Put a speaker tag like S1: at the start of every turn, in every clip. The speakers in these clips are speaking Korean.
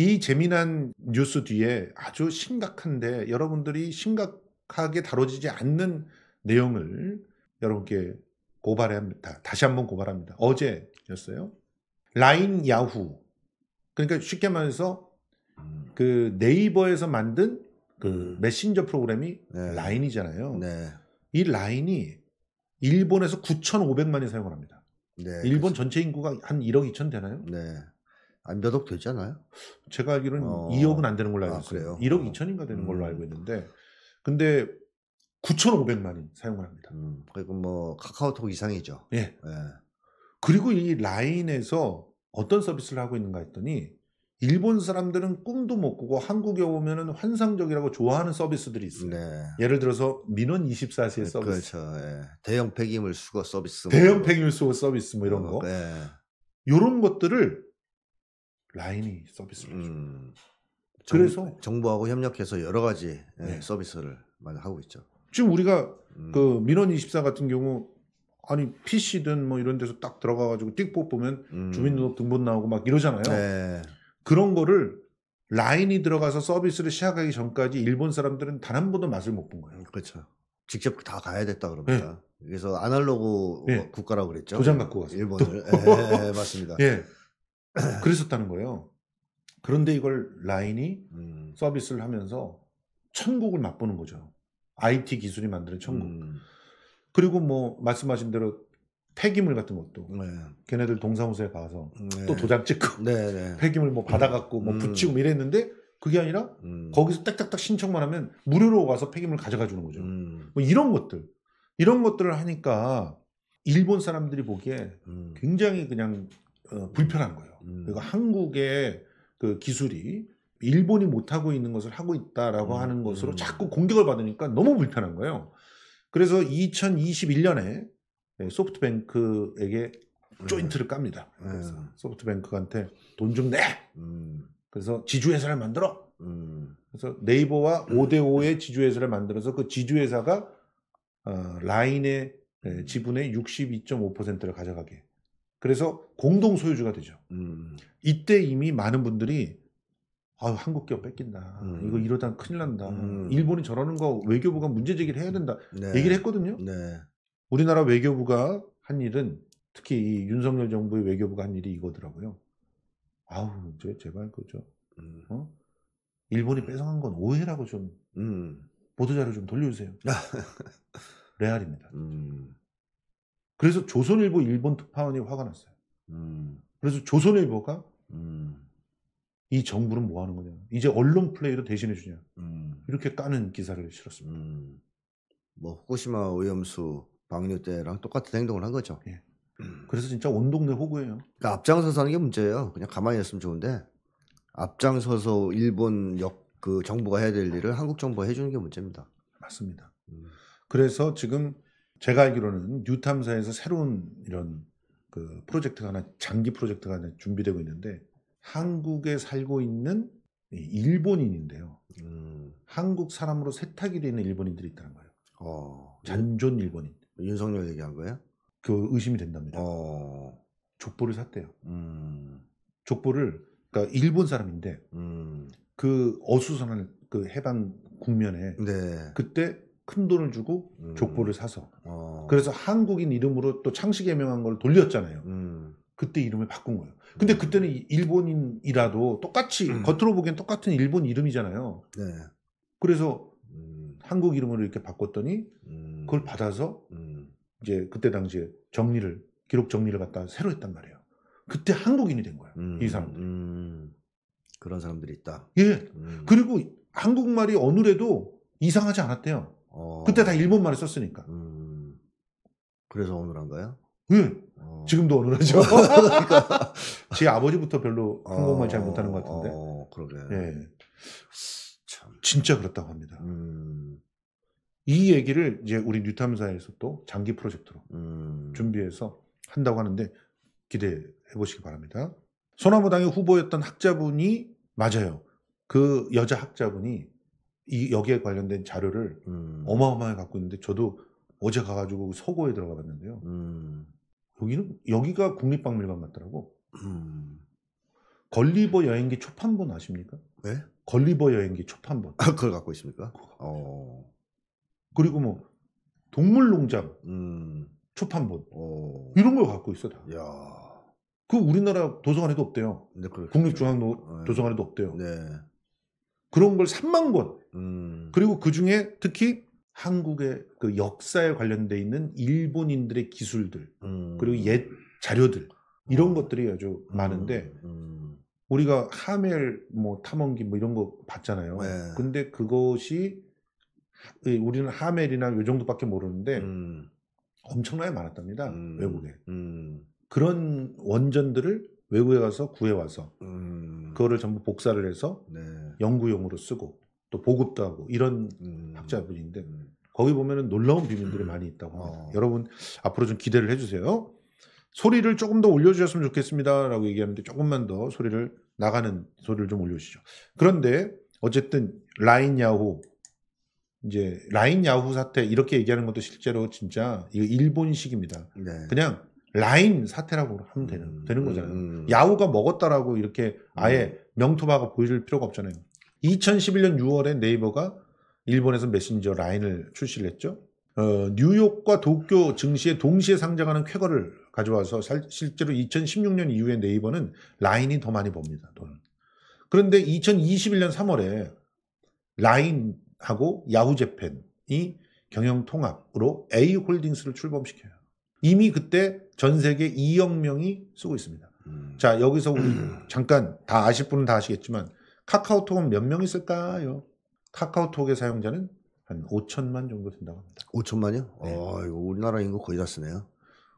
S1: 이 재미난 뉴스 뒤에 아주 심각한데 여러분들이 심각하게 다뤄지지 않는 내용을 여러분께 고발합니다. 다시 한번 고발합니다. 어제였어요. 라인 야후. 그러니까 쉽게 말해서 그 네이버에서 만든 그 음. 메신저 프로그램이 네. 라인이잖아요. 네. 이 라인이 일본에서 9,500만이 사용을 합니다. 네, 일본 그치. 전체 인구가 한 1억 2천 되나요? 네. 몇억 되지 않아요? 제가 알기로는 어. 2억은 안 되는 걸로 알고 있어요. 아, 1억 2천인가 어. 되는 걸로 알고 음. 있는데 근데 9,500만이 사용을 합니다. 음, 그리고 뭐 카카오톡 이상이죠. 예. 예. 그리고 이 라인에서 어떤 서비스를 하고 있는가 했더니 일본 사람들은 꿈도 못 꾸고 한국에 오면은 환상적이라고 좋아하는 서비스들이 있어요. 네. 예를 들어서 민원 24시의 서비스. 그렇죠. 예. 대형 폐기물 수거 서비스. 뭐 대형 폐기물 수거 서비스 뭐 이런 뭐 거. 예. 요런 것들을 라인이 서비스를 음. 정, 그래서 정부하고 협력해서 여러 가지 예, 네. 서비스를 많이 하고 있죠. 지금 우리가 음. 그 민원 24 같은 경우 아니 PC든 뭐 이런 데서 딱 들어가 가지고 띡 뽑으면 음. 주민등록등본 나오고 막 이러잖아요. 네. 그런 거를 라인이 들어가서 서비스를 시작하기 전까지 일본 사람들은 단 한 번도 맛을 못 본 거예요. 그렇죠. 직접 다 가야 됐다 그럽니다. 네. 그래서 아날로그 네. 국가라고 그랬죠. 도장 갖고 가서 일본을 예, 네, 맞습니다. 예. 그랬었다는 거예요. 그런데 이걸 라인이 음. 서비스를 하면서 천국을 맛보는 거죠. IT 기술이 만드는 천국. 음. 그리고 뭐 말씀하신 대로 폐기물 같은 것도 네. 걔네들 동사무소에 가서 네. 또 도장 찍고 네, 네. 폐기물 뭐 받아갖고 뭐 음. 붙이고 뭐 이랬는데 그게 아니라 음. 거기서 딱딱딱 신청만 하면 무료로 와서 폐기물 가져가 주는 거죠. 음. 뭐 이런 것들 이런 것들을 하니까 일본 사람들이 보기에 음. 굉장히 그냥 어, 불편한 거예요. 음. 그리고 한국의 그 기술이 일본이 못하고 있는 것을 하고 있다라고 음. 하는 것으로 음. 자꾸 공격을 받으니까 너무 불편한 거예요. 그래서 2021년에 예, 소프트뱅크에게 조인트를 음. 깝니다. 그래서 음. 소프트뱅크한테 돈 좀 내! 그래서 지주회사를 만들어! 그래서 네이버와 5대5의 지주회사를 만들어서 그 지주회사가 어, 라인의 예, 지분의 62.5%를 가져가게 그래서 공동 소유주가 되죠. 음. 이때 이미 많은 분들이 아 한국 기업 뺏긴다. 음. 이거 이러다 큰일 난다. 음. 일본이 저러는 거 외교부가 문제 제기를 해야 된다. 네. 얘기를 했거든요. 네. 우리나라 외교부가 한 일은 특히 이 윤석열 정부의 외교부가 한 일이 이거더라고요. 아우 제, 제발 그죠. 음. 어? 일본이 뺏어간 건 오해라고 좀 음. 보도자료 좀 돌려주세요. 레알입니다. 음. 그래서 조선일보 일본 특파원이 화가 났어요. 음. 그래서 조선일보가 음. 이 정부는 뭐 하는 거냐. 이제 언론 플레이로 대신해 주냐. 음. 이렇게 까는 기사를 실었습니다. 음. 뭐 후쿠시마 오염수 방류 때랑 똑같은 행동을 한 거죠. 예. 그래서 진짜 온 동네 호구예요. 그러니까 앞장서서 하는 게 문제예요. 그냥 가만히 있으면 좋은데 앞장서서 일본 역 그 정부가 해야 될 일을 한국 정부가 해주는 게 문제입니다. 맞습니다. 음. 그래서 지금 제가 알기로는 뉴탐사에서 새로운 이런 그 프로젝트가 하나 장기 프로젝트가 하나 준비되고 있는데 한국에 살고 있는 일본인인데요. 음. 한국 사람으로 세탁이 되는 일본인들이 있다는 거예요. 어. 잔존 일본인. 윤석열 얘기한 거예요? 그 의심이 된답니다. 어. 족보를 샀대요. 음. 족보를 그러니까 일본 사람인데 음. 그 어수선한 그 해방 국면에 네. 그때 큰 돈을 주고 음. 족보를 사서 어. 그래서 한국인 이름으로 또 창씨 개명한 걸 돌렸잖아요. 음. 그때 이름을 바꾼 거예요. 근데 음. 그때는 일본인이라도 똑같이 음. 겉으로 보기엔 똑같은 일본 이름이잖아요. 네. 그래서 음. 한국 이름으로 이렇게 바꿨더니 음. 그걸 받아서 이제 그때 당시에 정리를 기록 정리를 갖다 새로 했단 말이에요. 그때 한국인이 된 거예요. 이 사람들이. 그런 사람들이 있다. 예. 그리고 한국말이 어느래도 이상하지 않았대요. 어... 그때 다 일본말을 썼으니까. 음... 그래서 오늘한가요? 응. 예. 어... 지금도 오늘하죠. 어, 그러니까. 제 아버지부터 별로 한국말 잘 어, 못하는 것 같은데. 어, 어, 그러게. 예. 참. 진짜 그렇다고 합니다. 음... 이 얘기를 이제 우리 뉴탐사에서 또 장기 프로젝트로 음... 준비해서 한다고 하는데 기대해 보시기 바랍니다. 소나무당의 후보였던 학자분이 맞아요. 그 여자 학자분이 이 여기에 관련된 자료를 음... 어마어마하게 갖고 있는데 저도 어제 가가지고 그 서고에 들어가 봤는데요. 음. 여기는 여기가 국립박물관 같더라고. 음. 걸리버 여행기 초판본 아십니까? 네? 걸리버 여행기 초판본. 아, 그걸 갖고 있습니까? 그 어. 그리고 뭐 동물농장 음. 초판본 어. 이런 걸 갖고 있어 다. 야. 그 우리나라 도서관에도 없대요. 네, 그렇죠. 국립중앙도서관에도 네. 없대요. 네. 그런 걸 3만 권. 음. 그리고 그 중에 특히 한국의 그 역사에 관련돼 있는 일본인들의 기술들 음. 그리고 옛 자료들 이런 어. 것들이 아주 음. 많은데 음. 우리가 하멜 뭐 탐험기 뭐 이런 거 봤잖아요. 네. 근데 그것이 우리는 하멜이나 요 정도밖에 모르는데 음. 엄청나게 많았답니다. 음. 외국에 음. 그런 원전들을 외국에 가서 구해 와서 그거를 전부 복사를 해서 네. 연구용으로 쓰고 또 보급도 하고 이런 음. 학자분인데 거기 보면 놀라운 비밀들이 음. 많이 있다고 합니다. 어. 여러분 앞으로 좀 기대를 해주세요. 소리를 조금 더 올려주셨으면 좋겠습니다라고 얘기하는데 조금만 더 소리를 나가는 소리를 좀 올려주시죠. 그런데 어쨌든 라인 야후 이제 라인 야후 사태 이렇게 얘기하는 것도 실제로 진짜 이거 일본식입니다. 네. 그냥 라인 사태라고 하면 되는, 음. 되는 거잖아요. 음. 야후가 먹었다라고 이렇게 아예 음. 명토바가 보여줄 필요가 없잖아요. 2011년 6월에 네이버가 일본에서 메신저 라인을 출시를 했죠. 어, 뉴욕과 도쿄 증시에 동시에 상장하는 쾌거를 가져와서 살, 실제로 2016년 이후에 네이버는 라인이 더 많이 봅니다. 돈을. 그런데 2021년 3월에 라인하고 야후재팬이 경영 통합으로 A홀딩스를 출범시켜요. 이미 그때 전 세계 2억 명이 쓰고 있습니다. 음. 자 여기서 우리 잠깐 다 아실 분은 다 아시겠지만 카카오톡은 몇 명 있을까요? 카카오톡의 사용자는 한 5천만 정도 된다고 합니다. 5천만이요? 네. 어, 이거 우리나라 인구 거의 다 쓰네요.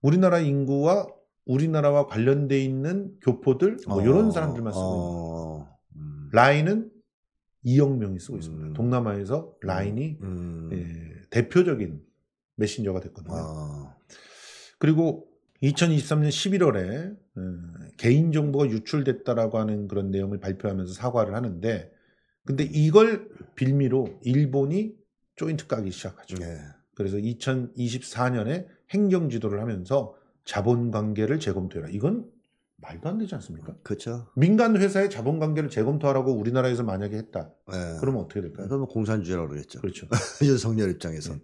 S1: 우리나라 인구와 우리나라와 관련돼 있는 교포들 뭐 어, 이런 아, 사람들만 쓰고 어, 있는 아, 음. 라인은 2억 명이 쓰고 있습니다. 음. 동남아에서 음, 라인이 음. 예, 대표적인 메신저가 됐거든요. 아. 그리고 2023년 11월에 개인정보가 유출됐다라고 하는 그런 내용을 발표하면서 사과를 하는데 근데 이걸 빌미로 일본이 조인트 까기 시작하죠. 네. 그래서 2024년에 행정 지도를 하면서 자본 관계를 재검토해라. 이건 말도 안 되지 않습니까? 그렇죠. 민간 회사의 자본 관계를 재검토하라고 우리나라에서 만약에 했다. 네. 그러면 어떻게 될까요? 그러면 공산주의라고 그러겠죠. 그렇죠. 윤석열 입장에선. 네.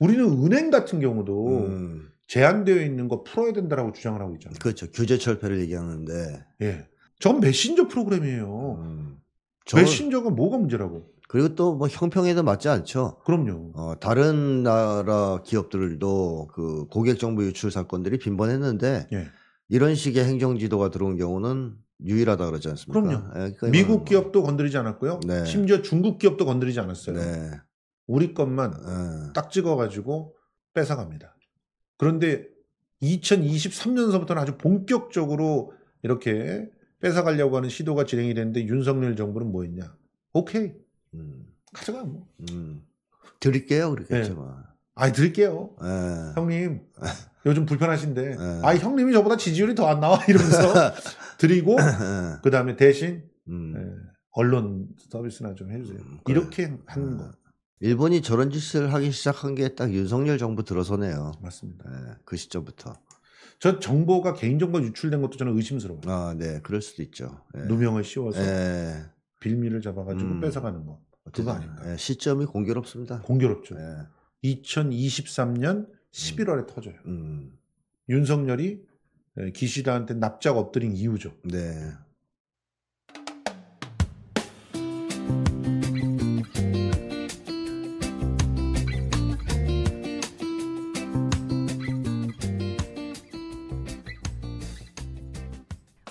S1: 우리는 은행 같은 경우도 음. 제한되어 있는 거 풀어야 된다라고 주장을 하고 있잖아요. 그렇죠. 규제 철폐를 얘기하는데. 예. 전 메신저 프로그램이에요. 음, 저... 메신저가 뭐가 문제라고? 그리고 또뭐 형평에도 맞지 않죠. 그럼요. 어, 다른 나라 기업들도 그 고객 정보 유출 사건들이 빈번했는데 예. 이런 식의 행정 지도가 들어온 경우는 유일하다 그러지 않습니까? 그럼요. 예, 그 미국 뭐 기업도 건드리지 않았고요. 네. 심지어 중국 기업도 건드리지 않았어요. 네. 우리 것만 네. 딱 찍어가지고 뺏어갑니다. 그런데 2023년서부터는 아주 본격적으로 이렇게 뺏어가려고 하는 시도가 진행이 되는데 윤석열 정부는 뭐 했냐? 오케이. 음. 가져가 뭐. 음. 드릴게요. 그렇겠죠. 네. 아, 드릴게요. 에. 예. 형님. 요즘 불편하신데. 에. 예. 아, 형님이 저보다 지지율이 더 안 나와 이러면서 드리고 예. 그다음에 대신 음. 네. 언론 서비스나 좀 해주세요. 음, 그래. 이렇게 하는 거. 일본이 저런 짓을 하기 시작한 게 딱 윤석열 정부 들어서네요. 맞습니다. 네, 그 시점부터. 저 정보가 개인정보 유출된 것도 저는 의심스러워요. 아, 네, 그럴 수도 있죠. 네. 누명을 씌워서 네. 빌미를 잡아가지고 음. 뺏어가는 거. 그거 아닌가? 네, 시점이 공교롭습니다. 공교롭죠. 2023년 11월에 음. 터져요. 음. 윤석열이 네, 기시다한테 납작 엎드린 이유죠. 네.